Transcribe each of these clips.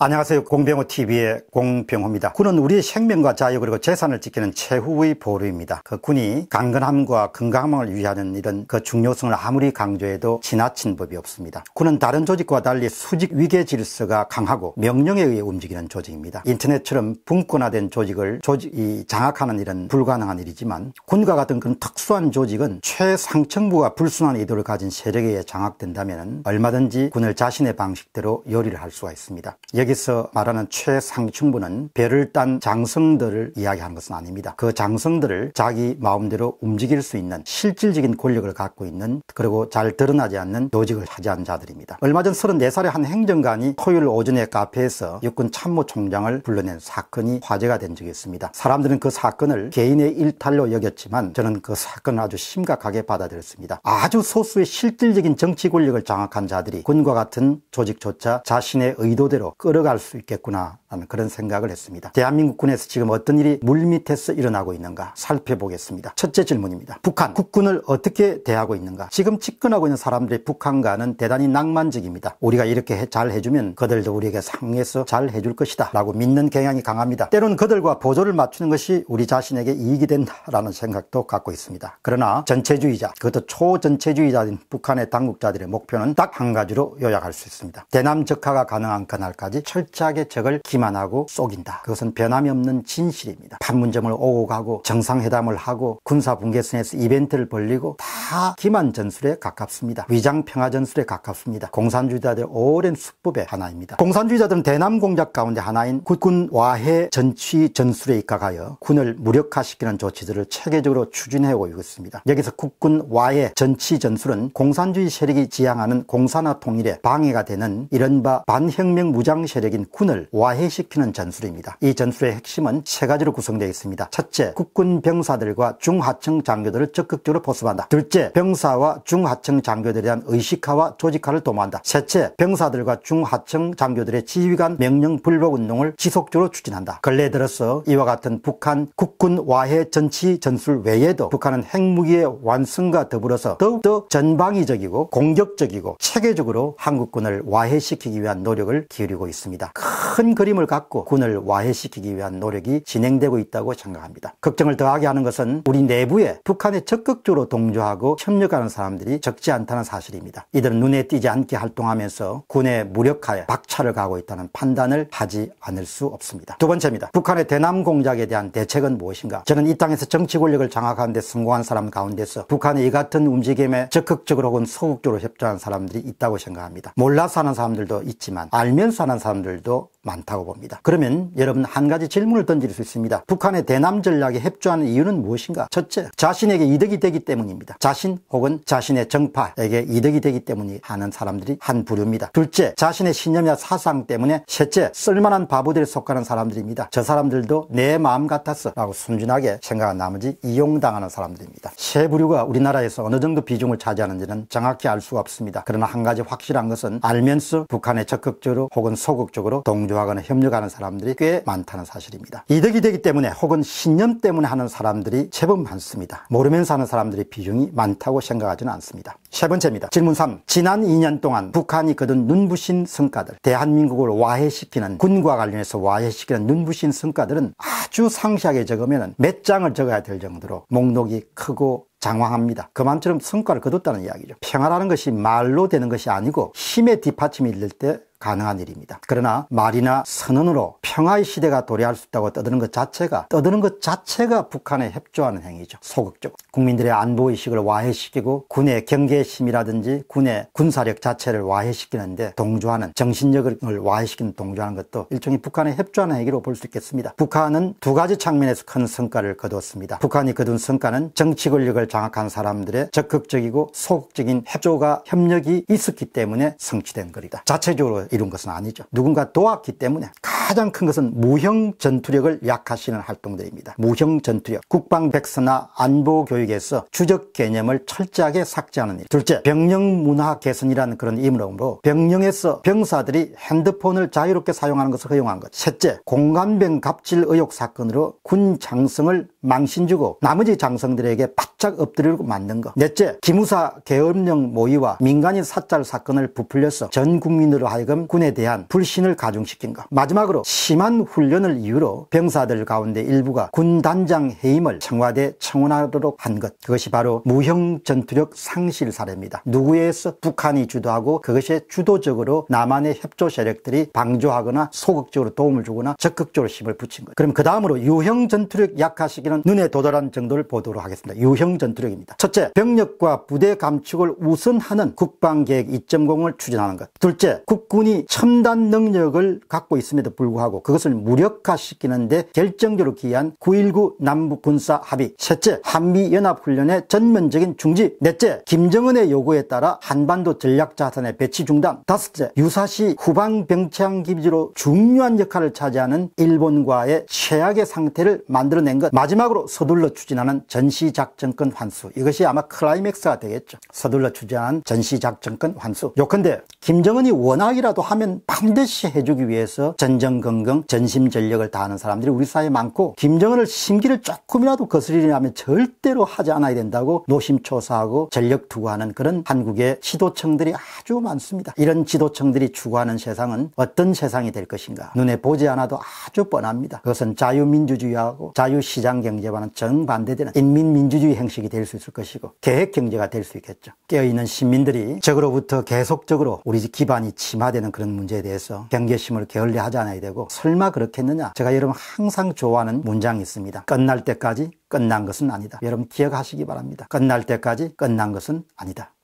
안녕하세요. 공병호TV의 공병호입니다. 군은 우리의 생명과 자유 그리고 재산을 지키는 최후의 보루입니다. 그 군이 강건함과 건강함을 위하는 이런 그 중요성을 아무리 강조해도 지나친 법이 없습니다. 군은 다른 조직과 달리 수직 위계 질서가 강하고 명령에 의해 움직이는 조직입니다. 인터넷처럼 분권화된 조직을 조직이 장악하는 일은 불가능한 일이지만 군과 같은 그런 특수한 조직은 최상층부가 불순한 의도를 가진 세력에 의해 장악된다면 얼마든지 군을 자신의 방식대로 요리를 할 수가 있습니다. 여기서 말하는 최상층부는 배를 딴 장성들을 이야기하는 것은 아닙니다. 그 장성들을 자기 마음대로 움직일 수 있는 실질적인 권력을 갖고 있는 그리고 잘 드러나지 않는 조직을 차지한 자들입니다. 얼마 전 34살의 한 행정관이 토요일 오전에 카페에서 육군 참모총장을 불러낸 사건이 화제가 된 적이 있습니다. 사람들은 그 사건을 개인의 일탈로 여겼지만 저는 그 사건을 아주 심각하게 받아들였습니다. 아주 소수의 실질적인 정치 권력을 장악한 자들이 군과 같은 조직조차 자신의 의도대로 끌어 들어갈 수 있겠구나. 하는 그런 생각을 했습니다. 대한민국군에서 지금 어떤 일이 물밑에서 일어나고 있는가 살펴보겠습니다. 첫째 질문입니다. 북한 국군을 어떻게 대하고 있는가? 지금 집권하고 있는 사람들이 북한과는 대단히 낭만적입니다. 우리가 이렇게 잘 해주면 그들도 우리에게 상해서 잘 해줄 것이다 라고 믿는 경향이 강합니다. 때로는 그들과 보조를 맞추는 것이 우리 자신에게 이익이 된다라는 생각도 갖고 있습니다. 그러나 전체주의자 그것도 초전체주의자인 북한의 당국자들의 목표는 딱 한 가지로 요약할 수 있습니다. 대남 적화가 가능한 그날까지 철저하게 적을 기 듣기만 하고 속인다. 그것은 변함이 없는 진실입니다. 판문점을 오고 가고 정상회담을 하고 군사분계선에서 이벤트를 벌리고 다 기만 전술에 가깝습니다. 위장 평화 전술에 가깝습니다. 공산주의자들의 오랜 수법의 하나입니다. 공산주의자들은 대남 공작 가운데 하나인 국군 와해 전취 전술에 입각하여 군을 무력화시키는 조치들을 체계적으로 추진해 오고 있습니다. 여기서 국군 와해 전취 전술은 공산주의 세력이 지향하는 공산화 통일에 방해가 되는 이른바 반혁명 무장 세력인 군을 와해 단행시키는 전술입니다. 이 전술의 핵심은 세 가지로 구성되어 있습니다. 첫째, 국군 병사들과 중하층 장교들을 적극적으로 포섭한다 둘째, 병사와 중하층 장교들에 대한 의식화와 조직화를 도모한다. 셋째, 병사들과 중하층 장교들의 지휘관 명령 불복 운동을 지속적으로 추진한다. 근래 들어서 이와 같은 북한 국군 와해 전치 전술 외에도 북한은 핵무기의 완성과 더불어서 더욱더 전방위적이고 공격적이고 체계적으로 한국군을 와해시키기 위한 노력을 기울이고 있습니다. 큰 그림 힘을 갖고 군을 와해시키기 위한 노력이 진행되고 있다고 생각합니다. 걱정을 더하게 하는 것은 우리 내부에 북한에 적극적으로 동조하고 협력하는 사람들이 적지 않다는 사실입니다. 이들은 눈에 띄지 않게 활동하면서 군의 무력화에 박차를 가고 있다는 판단을 하지 않을 수 없습니다. 두 번째입니다. 북한의 대남 공작에 대한 대책은 무엇인가? 저는 이 땅에서 정치 권력을 장악하는 데 성공한 사람 가운데서 북한의 이 같은 움직임에 적극적으로 혹은 소극적으로 협조하는 사람들이 있다고 생각합니다. 몰라서 하는 사람들도 있지만 알면서 하는 사람들도 많다고 봅니다. 그러면 여러분 한 가지 질문을 던질 수 있습니다. 북한의 대남 전략에 협조하는 이유는 무엇인가? 첫째, 자신에게 이득이 되기 때문입니다. 자신 혹은 자신의 정파에게 이득이 되기 때문이 하는 사람들이 한 부류입니다. 둘째, 자신의 신념이나 사상 때문에 셋째, 쓸만한 바보들에 속하는 사람들입니다. 저 사람들도 내 마음 같았어 라고 순진하게 생각한 나머지 이용당하는 사람들입니다. 세 부류가 우리나라에서 어느 정도 비중을 차지하는지는 정확히 알 수가 없습니다. 그러나 한 가지 확실한 것은 알면서 북한에 적극적으로 혹은 소극적으로 동조 대화하거나 협력하는 사람들이 꽤 많다는 사실입니다. 이득이 되기 때문에 혹은 신념 때문에 하는 사람들이 제법 많습니다. 모르면서 하는 사람들이 비중이 많다고 생각하지는 않습니다. 세 번째입니다. 질문 3. 지난 2년 동안 북한이 거둔 눈부신 성과들, 대한민국을 와해시키는 군과 관련해서 와해시키는 눈부신 성과들은 아주 상세하게 적으면 몇 장을 적어야 될 정도로 목록이 크고 장황합니다. 그만처럼 성과를 거뒀다는 이야기죠. 평화라는 것이 말로 되는 것이 아니고 힘의 뒷받침이 될때 가능한 일입니다. 그러나 말이나 선언으로 평화의 시대가 도래할 수 있다고 떠드는 것 자체가 떠드는 것 자체가 북한에 협조하는 행위죠. 소극적. 국민들의 안보의식을 와해시키고 군의 경계심이라든지 군의 군사력 자체를 와해시키는데 동조하는 정신력을 와해시키는 동조하는 것도 일종의 북한에 협조하는 행위로 볼 수 있겠습니다. 북한은 두 가지 측면에서 큰 성과를 거두었습니다. 북한이 거둔 성과는 정치 권력을 장악한 사람들의 적극적이고 소극적인 협조가 협력이 있었기 때문에 성취된 거리다. 자체적으로 이룬 것은 아니죠. 누군가 도왔기 때문에 가장 큰 것은 무형 전투력을 약화시는 활동들입니다. 무형 전투력, 국방 백서나 안보 교육에서 주적 개념을 철저하게 삭제하는 일. 둘째, 병영 문화 개선이라는 그런 임으로 병영에서 병사들이 핸드폰을 자유롭게 사용하는 것을 허용한 것. 셋째, 공간병 갑질 의혹 사건으로 군 장성을 망신주고 나머지 장성들에게 바짝 엎드리고 만든 것. 넷째, 기무사 계엄령 모의와 민간인 사찰 사건을 부풀려서 전 국민으로 하여금 군에 대한 불신을 가중시킨 것. 마지막으로 이후로 심한 훈련을 이유로 병사들 가운데 일부가 군단장 해임을 청와대 청원하도록 한 것. 그것이 바로 무형 전투력 상실 사례입니다. 누구에서 북한이 주도하고 그것에 주도적으로 남한의 협조 세력들이 방조하거나 소극적으로 도움을 주거나 적극적으로 힘을 붙인 것. 그럼 그 다음으로 유형 전투력 약화시기는 눈에 도달한 정도를 보도록 하겠습니다. 유형 전투력입니다. 첫째, 병력과 부대 감축을 우선하는 국방계획 2.0을 추진하는 것. 둘째, 국군이 첨단 능력을 갖고 있음에도 불구하고 불구하고 그것을 무력화시키는데 결정적으로 기여한 9.19 남북군사 합의 셋째 한미연합훈련의 전면적인 중지 넷째 김정은의 요구에 따라 한반도 전략자산의 배치 중단 다섯째 유사시 후방병창기지로 중요한 역할을 차지하는 일본과의 최악의 상태를 만들어낸 것 마지막으로 서둘러 추진하는 전시작전권 환수 이것이 아마 클라이맥스가 되겠죠 서둘러 추진한 전시작전권 환수 요컨대 김정은이 원하기라도 하면 반드시 해주기 위해서 전쟁 전전 전심전력을 다하는 사람들이 우리 사회에 많고 김정은을 심기를 조금이라도 거스리려 면 절대로 하지 않아야 된다고 노심초사하고 전력 투구하는 그런 한국의 지도층들이 아주 많습니다. 이런 지도층들이 추구하는 세상은 어떤 세상이 될 것인가 눈에 보지 않아도 아주 뻔합니다. 그것은 자유민주주의하고 자유시장경제와는 정반대되는 인민민주주의 형식이 될 수 있을 것이고 계획경제가 될 수 있겠죠. 깨어있는 시민들이 적으로부터 계속적으로 우리 기반이 침하되는 그런 문제에 대해서 경계심을 게을리하지 않아야 되고 되고 설마 그렇겠느냐 제가 여러분 항상 좋아하는 문장이 있습니다 끝날 때까지 끝난 것은 아니다 여러분 기억하시기 바랍니다 끝날 때까지 끝난 것은 아니다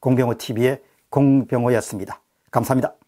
공병호TV의 공병호였습니다 감사합니다